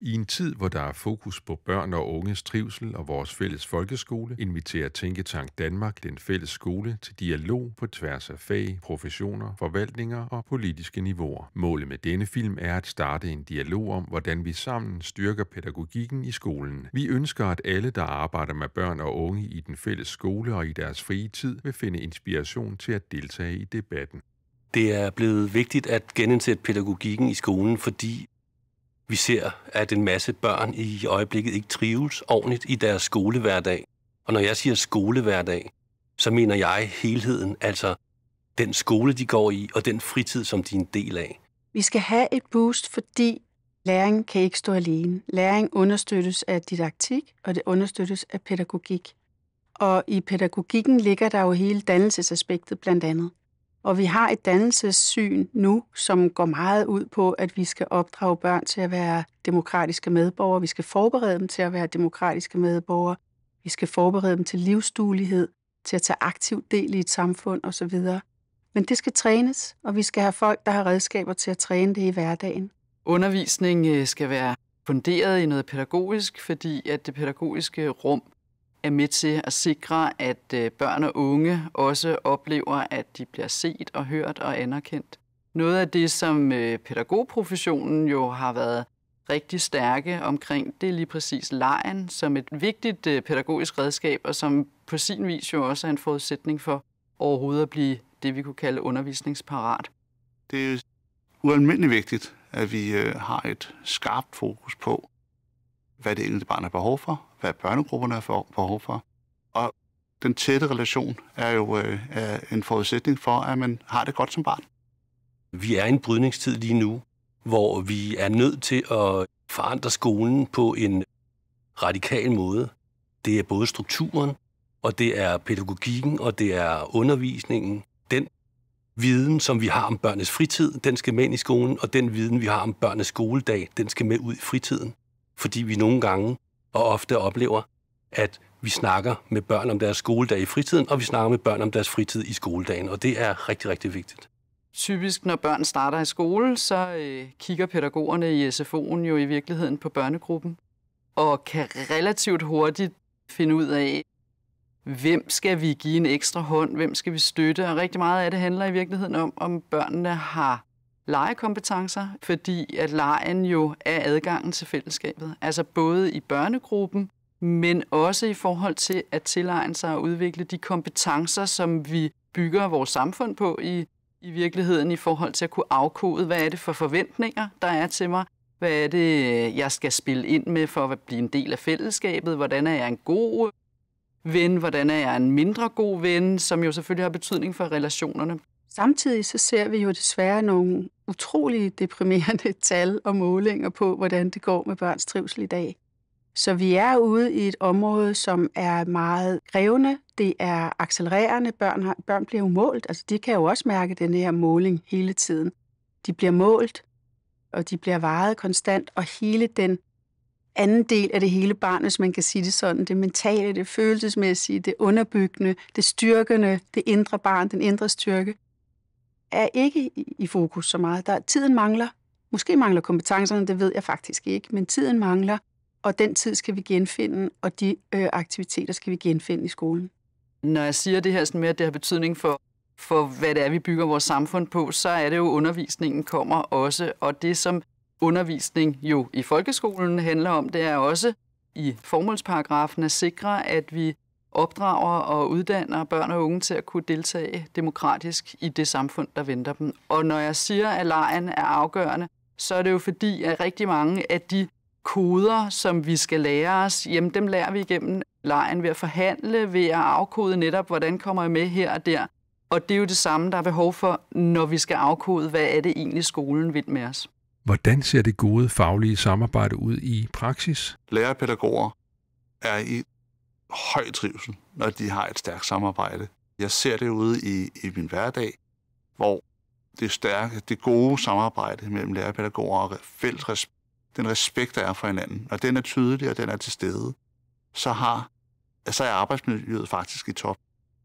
I en tid, hvor der er fokus på børn og unges trivsel og vores fælles folkeskole, inviterer Tænketank Danmark den fælles skole til dialog på tværs af fag, professioner, forvaltninger og politiske niveauer. Målet med denne film er at starte en dialog om, hvordan vi sammen styrker pædagogikken i skolen. Vi ønsker, at alle, der arbejder med børn og unge i den fælles skole og i deres frie tid, vil finde inspiration til at deltage i debatten. Det er blevet vigtigt at genindsætte pædagogikken i skolen, fordi vi ser, at en masse børn i øjeblikket ikke trives ordentligt i deres skolehverdag. Og når jeg siger skolehverdag, så mener jeg helheden, altså den skole, de går i, og den fritid, som de er en del af. Vi skal have et boost, fordi læring kan ikke stå alene. Læring understøttes af didaktik, og det understøttes af pædagogik. Og i pædagogikken ligger der jo hele dannelsesaspektet blandt andet. Og vi har et dannelsessyn nu, som går meget ud på, at vi skal opdrage børn til at være demokratiske medborgere. Vi skal forberede dem til at være demokratiske medborgere. Vi skal forberede dem til livsduelighed, til at tage aktiv del i et samfund osv. Men det skal trænes, og vi skal have folk, der har redskaber til at træne det i hverdagen. Undervisning øh, skal være funderet i noget pædagogisk, fordi at det pædagogiske rum er med til at sikre, at øh, børn og unge også oplever, at de bliver set og hørt og anerkendt. Noget af det, som øh, pædagogprofessionen jo har været rigtig stærke omkring, det er lige præcis lejen som et vigtigt øh, pædagogisk redskab, og som på sin vis jo også er en forudsætning for overhovedet at blive det, vi kunne kalde undervisningsparat. Det er ualmindeligt vigtigt, at vi har et skarpt fokus på, hvad det enkelte barn har behov for, hvad børnegrupperne har behov for. Og den tætte relation er jo øh, er en forudsætning for, at man har det godt som barn. Vi er i en brydningstid lige nu, hvor vi er nødt til at forandre skolen på en radikal måde. Det er både strukturen, og det er pædagogikken, og det er undervisningen. Den viden, som vi har om børnenes fritid, den skal med ind i skolen, og den viden, vi har om børnenes skoledag, den skal med ud i fritiden. Fordi vi nogle gange og ofte oplever, at vi snakker med børn om deres skoledag i fritiden, og vi snakker med børn om deres fritid i skoledagen, og det er rigtig, rigtig vigtigt. Typisk, når børn starter i skole, så øh, kigger pædagogerne i SFO'en jo i virkeligheden på børnegruppen, og kan relativt hurtigt finde ud af, hvem skal vi give en ekstra hånd, hvem skal vi støtte, og rigtig meget af det handler i virkeligheden om, om børnene har legekompetencer, fordi at lejen jo er adgangen til fællesskabet. Altså både i børnegruppen, men også i forhold til at tilegne sig og udvikle de kompetencer, som vi bygger vores samfund på i, i virkeligheden i forhold til at kunne afkode, hvad er det for forventninger, der er til mig, hvad er det, jeg skal spille ind med for at blive en del af fællesskabet, hvordan er jeg en god ven, hvordan er jeg en mindre god ven, som jo selvfølgelig har betydning for relationerne. Samtidig så ser vi jo desværre nogle utrolig deprimerende tal og målinger på, hvordan det går med børns trivsel i dag. Så vi er ude i et område, som er meget krævende. Det er accelererende. Børn, har, børn bliver jo målt. Altså, de kan jo også mærke den her måling hele tiden. De bliver målt, og de bliver varet konstant, og hele den anden del af det hele barn, hvis man kan sige det sådan, det mentale, det følelsesmæssige, det underbyggende, det styrkende, det indre barn, den indre styrke, er ikke i fokus så meget. Der, tiden mangler. Måske mangler kompetencerne, det ved jeg faktisk ikke, men tiden mangler, og den tid skal vi genfinde, og de øh, aktiviteter skal vi genfinde i skolen. Når jeg siger det her sådan med, at det har betydning for, for, hvad det er, vi bygger vores samfund på, så er det jo, undervisningen kommer også. Og det, som undervisning jo i folkeskolen handler om, det er også i formålsparagrafen at sikre, at vi opdrager og uddanner børn og unge til at kunne deltage demokratisk i det samfund, der venter dem. Og når jeg siger, at lejen er afgørende, så er det jo fordi, at rigtig mange af de koder, som vi skal lære os, jamen dem lærer vi igennem lejen ved at forhandle, ved at afkode netop, hvordan kommer jeg med her og der. Og det er jo det samme, der er behov for, når vi skal afkode, hvad er det egentlig skolen vil med os. Hvordan ser det gode faglige samarbejde ud i praksis? Lærerpædagoger er i høj trivsel, når de har et stærkt samarbejde. Jeg ser det ude i, i min hverdag, hvor det stærke, det gode samarbejde mellem lærerpædagoger og fælles respekt, den respekt, der er for hinanden, og den er tydelig, og den er til stede, så, har, så er arbejdsmiljøet faktisk i top.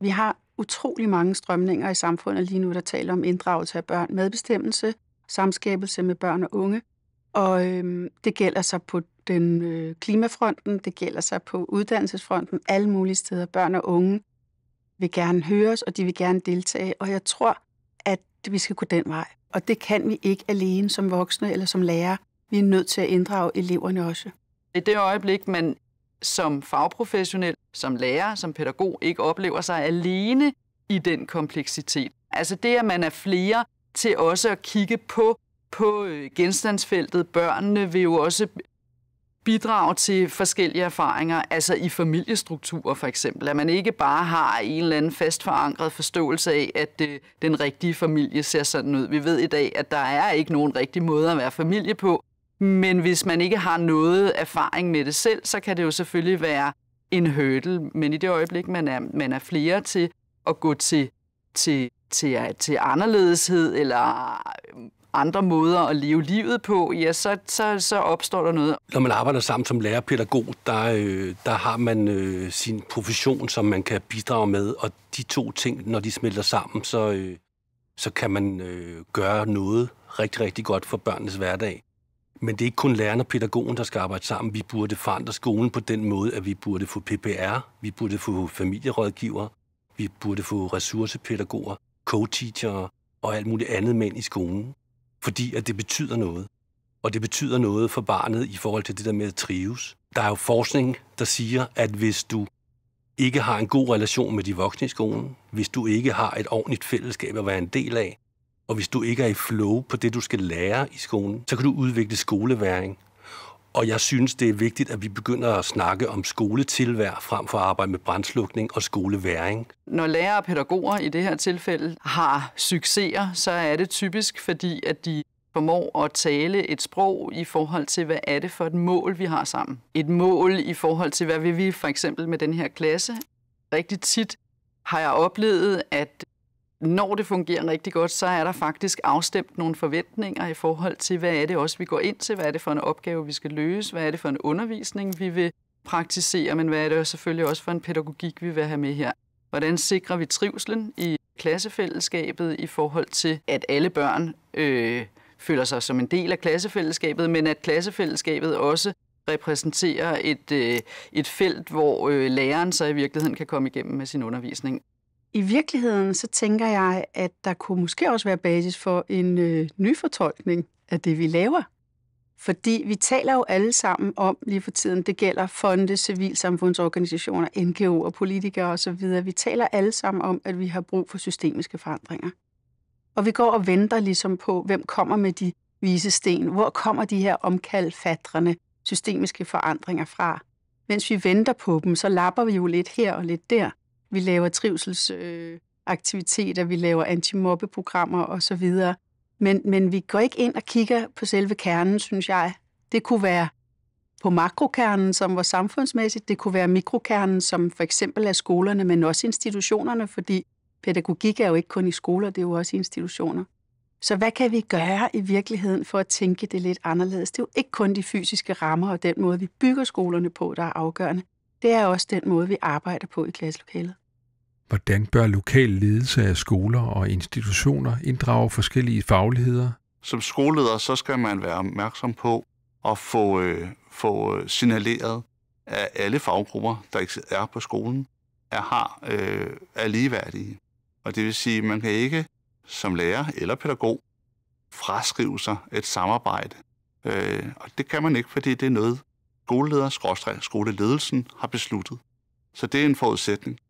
Vi har utrolig mange strømninger i samfundet lige nu, der taler om inddragelse af børn, medbestemmelse, samskabelse med børn og unge, og øhm, det gælder så på den øh, klimafronten, det gælder sig på uddannelsesfronten, alle mulige steder. Børn og unge vil gerne høres, og de vil gerne deltage. Og jeg tror, at vi skal gå den vej. Og det kan vi ikke alene som voksne eller som lærere. Vi er nødt til at inddrage eleverne også. I det øjeblik, man som fagprofessionel, som lærer, som pædagog ikke oplever sig alene i den kompleksitet. Altså det, at man er flere til også at kigge på, på øh, genstandsfeltet. Børnene vil jo også bidrage til forskellige erfaringer, altså i familiestrukturer for eksempel, at man ikke bare har en eller anden fast forankret forståelse af, at det, øh, den rigtige familie ser sådan ud. Vi ved i dag, at der er ikke nogen rigtig måde at være familie på, men hvis man ikke har noget erfaring med det selv, så kan det jo selvfølgelig være en hurdle, men i det øjeblik, man er, man er flere til at gå til, til, til, til anderledeshed eller andre måder at leve livet på, ja, så, så, så opstår der noget. Når man arbejder sammen som lærerpædagog, der, øh, der har man øh, sin profession, som man kan bidrage med, og de to ting, når de smelter sammen, så, øh, så kan man øh, gøre noget rigtig, rigtig godt for børnenes hverdag. Men det er ikke kun lærerne og pædagogen, der skal arbejde sammen. Vi burde forandre skolen på den måde, at vi burde få PPR, vi burde få familierådgiver, vi burde få ressourcepædagoger, co-teachere og alt muligt andet mænd i skolen fordi at det betyder noget. Og det betyder noget for barnet i forhold til det der med at trives. Der er jo forskning, der siger, at hvis du ikke har en god relation med de voksne i skolen, hvis du ikke har et ordentligt fællesskab at være en del af, og hvis du ikke er i flow på det, du skal lære i skolen, så kan du udvikle skoleværing og jeg synes, det er vigtigt, at vi begynder at snakke om skoletilvær frem for at arbejde med brændslukning og skoleværing. Når lærere og pædagoger i det her tilfælde har succeser, så er det typisk fordi, at de formår at tale et sprog i forhold til, hvad er det for et mål, vi har sammen. Et mål i forhold til, hvad vil vi for eksempel med den her klasse. Rigtig tit har jeg oplevet, at når det fungerer rigtig godt, så er der faktisk afstemt nogle forventninger i forhold til, hvad er det også, vi går ind til, hvad er det for en opgave, vi skal løse, hvad er det for en undervisning, vi vil praktisere, men hvad er det selvfølgelig også for en pædagogik, vi vil have med her. Hvordan sikrer vi trivslen i klassefællesskabet i forhold til, at alle børn øh, føler sig som en del af klassefællesskabet, men at klassefællesskabet også repræsenterer et, øh, et felt, hvor øh, læreren så i virkeligheden kan komme igennem med sin undervisning. I virkeligheden så tænker jeg, at der kunne måske også være basis for en øh, ny fortolkning af det, vi laver. Fordi vi taler jo alle sammen om lige for tiden, det gælder fonde, civilsamfundsorganisationer, NGO'er, politikere osv., vi taler alle sammen om, at vi har brug for systemiske forandringer. Og vi går og venter ligesom på, hvem kommer med de vise sten? Hvor kommer de her omkalfatrende systemiske forandringer fra? Mens vi venter på dem, så lapper vi jo lidt her og lidt der. Vi laver trivselsaktiviteter, øh, vi laver antimobbeprogrammer osv. Men, men vi går ikke ind og kigger på selve kernen, synes jeg. Det kunne være på makrokernen, som var samfundsmæssigt. Det kunne være mikrokernen, som for eksempel er skolerne, men også institutionerne, fordi pædagogik er jo ikke kun i skoler, det er jo også i institutioner. Så hvad kan vi gøre i virkeligheden for at tænke det lidt anderledes? Det er jo ikke kun de fysiske rammer og den måde, vi bygger skolerne på, der er afgørende. Det er også den måde, vi arbejder på i klasselokalet. Hvordan bør lokal ledelse af skoler og institutioner inddrage forskellige fagligheder? Som skoleleder, så skal man være opmærksom på at få, øh, få øh, signaleret, at alle faggrupper, der er på skolen, er, har, øh, er ligeværdige. Og det vil sige, at man kan ikke som lærer eller pædagog fraskrive sig et samarbejde. Øh, og det kan man ikke, fordi det er noget, skoleleder skoleledelsen har besluttet. Så det er en forudsætning.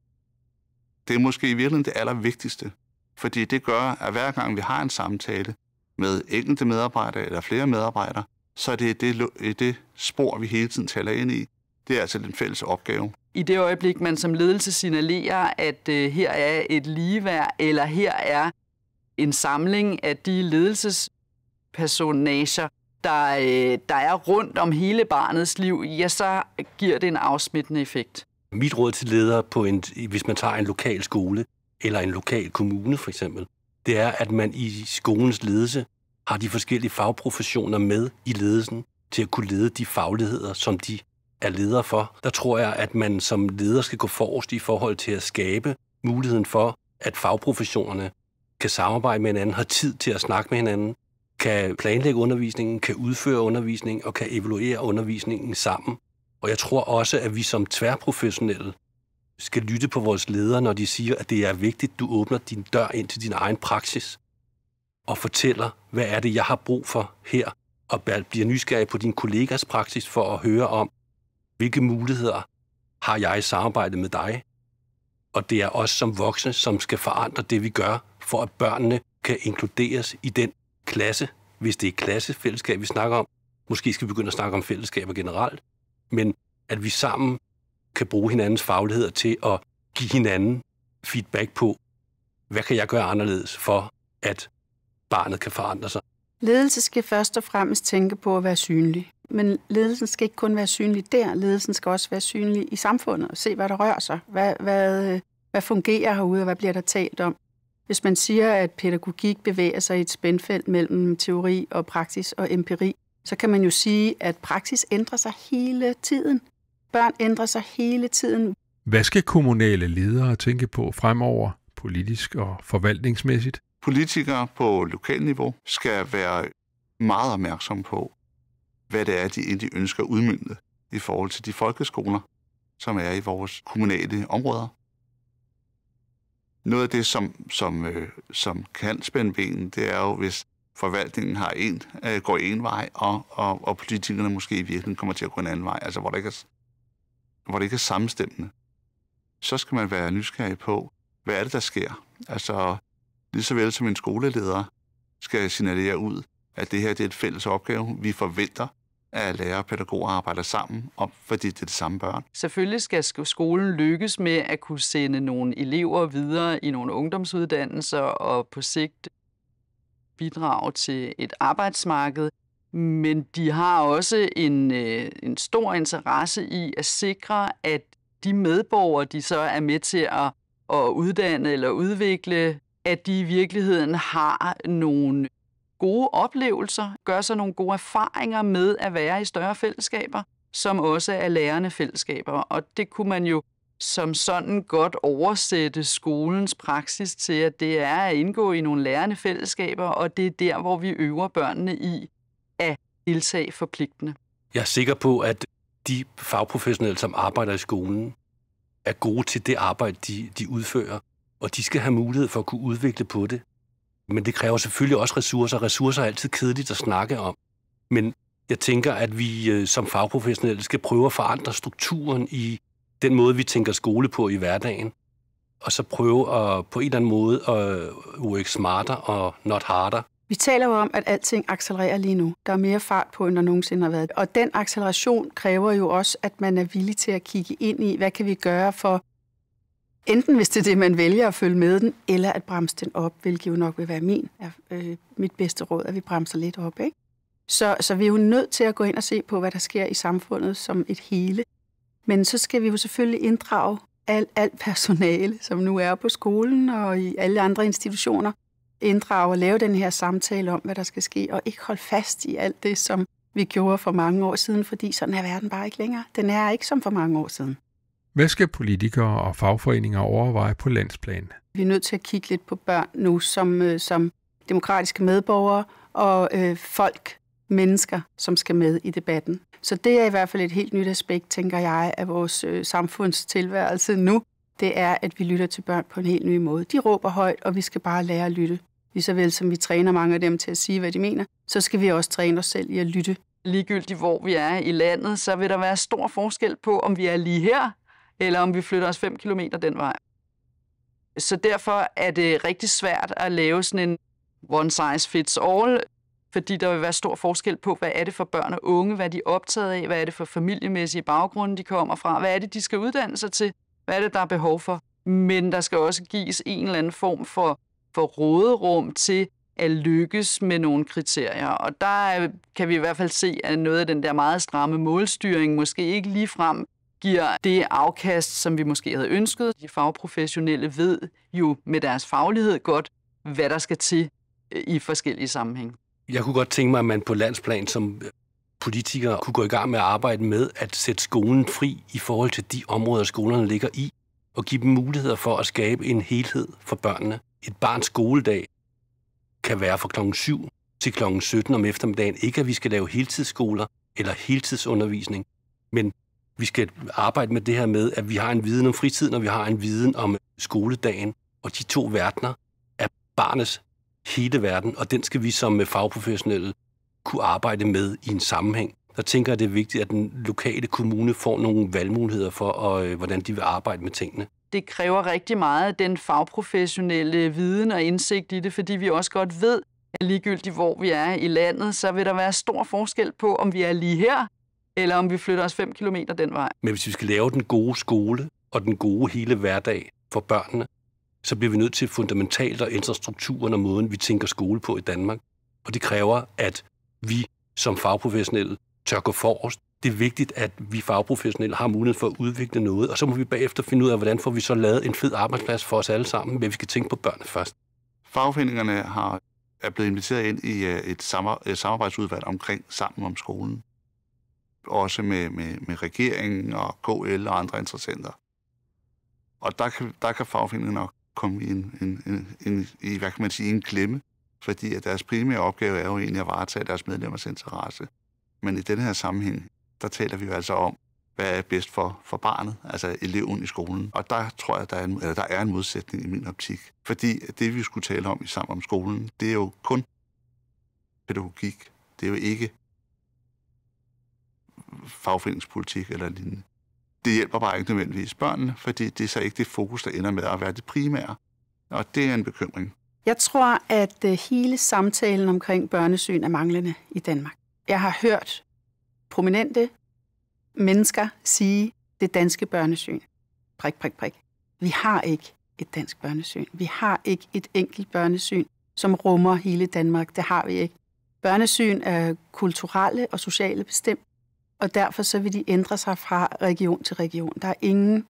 Det er måske i virkeligheden det allervigtigste, fordi det gør, at hver gang vi har en samtale med enkelte medarbejdere eller flere medarbejdere, så er det det, det spor, vi hele tiden taler ind i. Det er altså den fælles opgave. I det øjeblik, man som ledelse signalerer, at øh, her er et ligeværd, eller her er en samling af de ledelsespersonager, der, øh, der er rundt om hele barnets liv, ja, så giver det en afsmittende effekt. Mit råd til ledere, på en, hvis man tager en lokal skole eller en lokal kommune for eksempel, det er, at man i skolens ledelse har de forskellige fagprofessioner med i ledelsen til at kunne lede de fagligheder, som de er ledere for. Der tror jeg, at man som leder skal gå forrest i forhold til at skabe muligheden for, at fagprofessionerne kan samarbejde med hinanden, har tid til at snakke med hinanden, kan planlægge undervisningen, kan udføre undervisningen og kan evaluere undervisningen sammen. Og jeg tror også, at vi som tværprofessionelle skal lytte på vores ledere, når de siger, at det er vigtigt, du åbner din dør ind til din egen praksis og fortæller, hvad er det, jeg har brug for her, og bliver nysgerrig på din kollegas praksis for at høre om, hvilke muligheder har jeg i samarbejde med dig. Og det er os som voksne, som skal forandre det, vi gør, for at børnene kan inkluderes i den klasse, hvis det er klassefællesskab, vi snakker om. Måske skal vi begynde at snakke om fællesskaber generelt, men at vi sammen kan bruge hinandens fagligheder til at give hinanden feedback på, hvad kan jeg gøre anderledes for, at barnet kan forandre sig. Ledelse skal først og fremmest tænke på at være synlig. Men ledelsen skal ikke kun være synlig der, ledelsen skal også være synlig i samfundet og se, hvad der rører sig, hvad, hvad, øh, hvad fungerer herude, og hvad bliver der talt om. Hvis man siger, at pædagogik bevæger sig i et spændfelt mellem teori og praksis og empiri, så kan man jo sige, at praksis ændrer sig hele tiden. Børn ændrer sig hele tiden. Hvad skal kommunale ledere tænke på fremover, politisk og forvaltningsmæssigt? Politikere på niveau skal være meget opmærksomme på, hvad det er, de egentlig ønsker udmyndet i forhold til de folkeskoler, som er i vores kommunale områder. Noget af det, som, som, øh, som kan spænde benen, det er jo, hvis forvaltningen har en, øh, går en vej, og, og, og politikerne måske i virkeligheden kommer til at gå en anden vej, altså hvor det ikke er, hvor det ikke er sammenstemmende. Så skal man være nysgerrig på, hvad er det, der sker? Altså, lige så vel som en skoleleder skal signalere ud, at det her det er et fælles opgave. Vi forventer, at lærer og pædagoger arbejder sammen, og fordi det er det samme børn. Selvfølgelig skal skolen lykkes med at kunne sende nogle elever videre i nogle ungdomsuddannelser og på sigt bidrage til et arbejdsmarked, men de har også en, øh, en stor interesse i at sikre, at de medborgere, de så er med til at, at uddanne eller udvikle, at de i virkeligheden har nogle gode oplevelser, gøre sig nogle gode erfaringer med at være i større fællesskaber, som også er lærende fællesskaber. Og det kunne man jo som sådan godt oversætte skolens praksis til, at det er at indgå i nogle lærende fællesskaber, og det er der, hvor vi øver børnene i at deltage forpligtende. Jeg er sikker på, at de fagprofessionelle, som arbejder i skolen, er gode til det arbejde, de, de udfører, og de skal have mulighed for at kunne udvikle på det. Men det kræver selvfølgelig også ressourcer. Ressourcer er altid kedeligt at snakke om. Men jeg tænker, at vi øh, som fagprofessionelle skal prøve at forandre strukturen i den måde, vi tænker skole på i hverdagen. Og så prøve at, på en eller anden måde at øh, work smarter og not harder. Vi taler jo om, at alting accelererer lige nu. Der er mere fart på, end der nogensinde har været. Og den acceleration kræver jo også, at man er villig til at kigge ind i, hvad kan vi gøre for enten hvis det er det, man vælger at følge med den, eller at bremse den op, hvilket jo nok vil være min, øh, mit bedste råd, at vi bremser lidt op. Ikke? Så, så vi er jo nødt til at gå ind og se på, hvad der sker i samfundet som et hele. Men så skal vi jo selvfølgelig inddrage alt al personale, som nu er på skolen og i alle andre institutioner, inddrage og lave den her samtale om, hvad der skal ske, og ikke holde fast i alt det, som vi gjorde for mange år siden, fordi sådan er verden bare ikke længere. Den er ikke som for mange år siden. Hvad skal politikere og fagforeninger overveje på landsplan? Vi er nødt til at kigge lidt på børn nu som, øh, som demokratiske medborgere og øh, folk, mennesker, som skal med i debatten. Så det er i hvert fald et helt nyt aspekt, tænker jeg, af vores øh, samfundstilværelse nu. Det er, at vi lytter til børn på en helt ny måde. De råber højt, og vi skal bare lære at lytte. Lige vel som vi træner mange af dem til at sige, hvad de mener, så skal vi også træne os selv i at lytte ligegyldigt hvor vi er i landet, så vil der være stor forskel på, om vi er lige her eller om vi flytter os 5 km den vej. Så derfor er det rigtig svært at lave sådan en one size fits all, fordi der vil være stor forskel på, hvad er det for børn og unge, hvad er de optaget af, hvad er det for familiemæssige baggrunde, de kommer fra, hvad er det, de skal uddanne sig til, hvad er det, der er behov for. Men der skal også gives en eller anden form for, for råderum til at lykkes med nogle kriterier. Og der kan vi i hvert fald se, at noget af den der meget stramme målstyring måske ikke lige frem giver det afkast, som vi måske havde ønsket. De fagprofessionelle ved jo med deres faglighed godt, hvad der skal til øh, i forskellige sammenhæng. Jeg kunne godt tænke mig, at man på landsplan som øh, politikere kunne gå i gang med at arbejde med at sætte skolen fri i forhold til de områder, skolerne ligger i, og give dem muligheder for at skabe en helhed for børnene. Et barns skoledag kan være fra klokken 7 til klokken 17 om eftermiddagen. Ikke at vi skal lave heltidsskoler eller heltidsundervisning, men vi skal arbejde med det her med, at vi har en viden om fritiden, og vi har en viden om skoledagen. Og de to verdener er barnets hele verden, og den skal vi som fagprofessionelle kunne arbejde med i en sammenhæng. Der tænker jeg, det er vigtigt, at den lokale kommune får nogle valgmuligheder for, og, øh, hvordan de vil arbejde med tingene. Det kræver rigtig meget den fagprofessionelle viden og indsigt i det, fordi vi også godt ved, at ligegyldigt hvor vi er i landet, så vil der være stor forskel på, om vi er lige her eller om vi flytter os 5 km den vej. Men hvis vi skal lave den gode skole og den gode hele hverdag for børnene, så bliver vi nødt til fundamentalt at ændre strukturen og måden, vi tænker skole på i Danmark. Og det kræver, at vi som fagprofessionelle tør gå forrest. Det er vigtigt, at vi fagprofessionelle har mulighed for at udvikle noget, og så må vi bagefter finde ud af, hvordan får vi så lavet en fed arbejdsplads for os alle sammen, men vi skal tænke på børnene først. Fagforeningerne har, er blevet inviteret ind i øh, et, samar- et samarbejdsudvalg omkring Sammen om skolen også med, med, med regeringen og KL og andre interessenter. Og der kan, der kan fagforeningen nok komme i en, en, en, en, i, hvad kan man sige, en klemme, fordi at deres primære opgave er jo egentlig at varetage deres medlemmers interesse. Men i den her sammenhæng, der taler vi jo altså om, hvad er bedst for, for barnet, altså eleven i skolen. Og der tror jeg, der er, en, eller der er en modsætning i min optik. Fordi det, vi skulle tale om i Sammen om skolen, det er jo kun pædagogik. Det er jo ikke fagforeningspolitik eller lignende. Det hjælper bare ikke nødvendigvis børnene, fordi det er så ikke det fokus, der ender med at være det primære. Og det er en bekymring. Jeg tror, at øh, hele samtalen omkring børnesyn er manglende i Danmark. Jeg har hørt prominente mennesker sige, det danske børnesyn. Prik, prik, prik. Vi har ikke et dansk børnesyn. Vi har ikke et enkelt børnesyn, som rummer hele Danmark. Det har vi ikke. Børnesyn er kulturelle og sociale bestemt og derfor så vil de ændre sig fra region til region. Der er ingen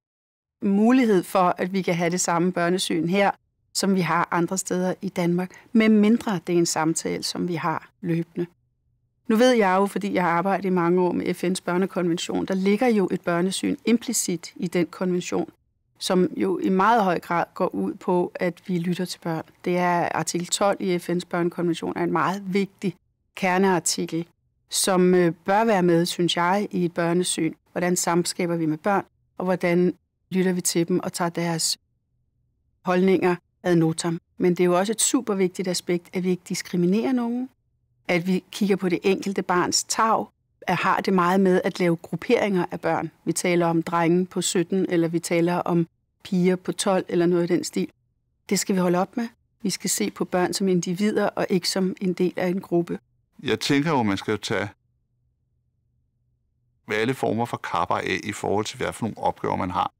mulighed for, at vi kan have det samme børnesyn her, som vi har andre steder i Danmark, med mindre det er en samtale, som vi har løbende. Nu ved jeg jo, fordi jeg har arbejdet i mange år med FN's børnekonvention, der ligger jo et børnesyn implicit i den konvention, som jo i meget høj grad går ud på, at vi lytter til børn. Det er artikel 12 i FN's børnekonvention er en meget vigtig kerneartikel som øh, bør være med, synes jeg, i et børnesyn. Hvordan samskaber vi med børn, og hvordan lytter vi til dem og tager deres holdninger ad notam. Men det er jo også et super vigtigt aspekt, at vi ikke diskriminerer nogen, at vi kigger på det enkelte barns tag, at har det meget med at lave grupperinger af børn. Vi taler om drenge på 17, eller vi taler om piger på 12, eller noget i den stil. Det skal vi holde op med. Vi skal se på børn som individer, og ikke som en del af en gruppe. Jeg tænker jo, man skal jo tage alle former for kapper af i forhold til, hvad for nogle opgaver man har.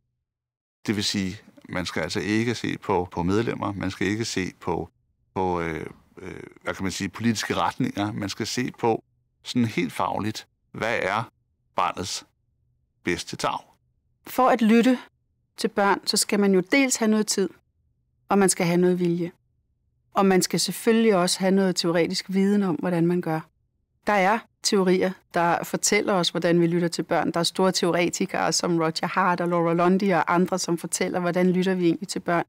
Det vil sige, man skal altså ikke se på, på medlemmer, man skal ikke se på, på øh, øh, hvad kan man sige, politiske retninger. Man skal se på sådan helt fagligt, hvad er barnets bedste tag. For at lytte til børn, så skal man jo dels have noget tid, og man skal have noget vilje. Og man skal selvfølgelig også have noget teoretisk viden om, hvordan man gør. Der er teorier, der fortæller os, hvordan vi lytter til børn. Der er store teoretikere som Roger Hart og Laura Lundy og andre, som fortæller, hvordan lytter vi egentlig til børn.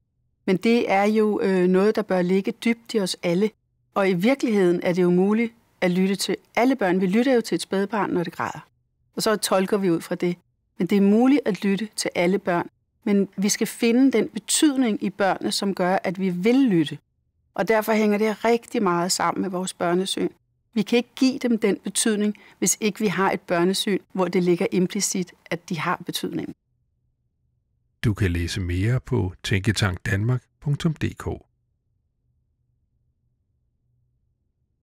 Men det er jo øh, noget, der bør ligge dybt i os alle. Og i virkeligheden er det jo muligt at lytte til alle børn. Vi lytter jo til et spædbarn, når det græder. Og så tolker vi ud fra det. Men det er muligt at lytte til alle børn. Men vi skal finde den betydning i børnene, som gør, at vi vil lytte. Og derfor hænger det rigtig meget sammen med vores børnesyn. Vi kan ikke give dem den betydning, hvis ikke vi har et børnesyn, hvor det ligger implicit, at de har betydning. Du kan læse mere på tænketankdanmark.dk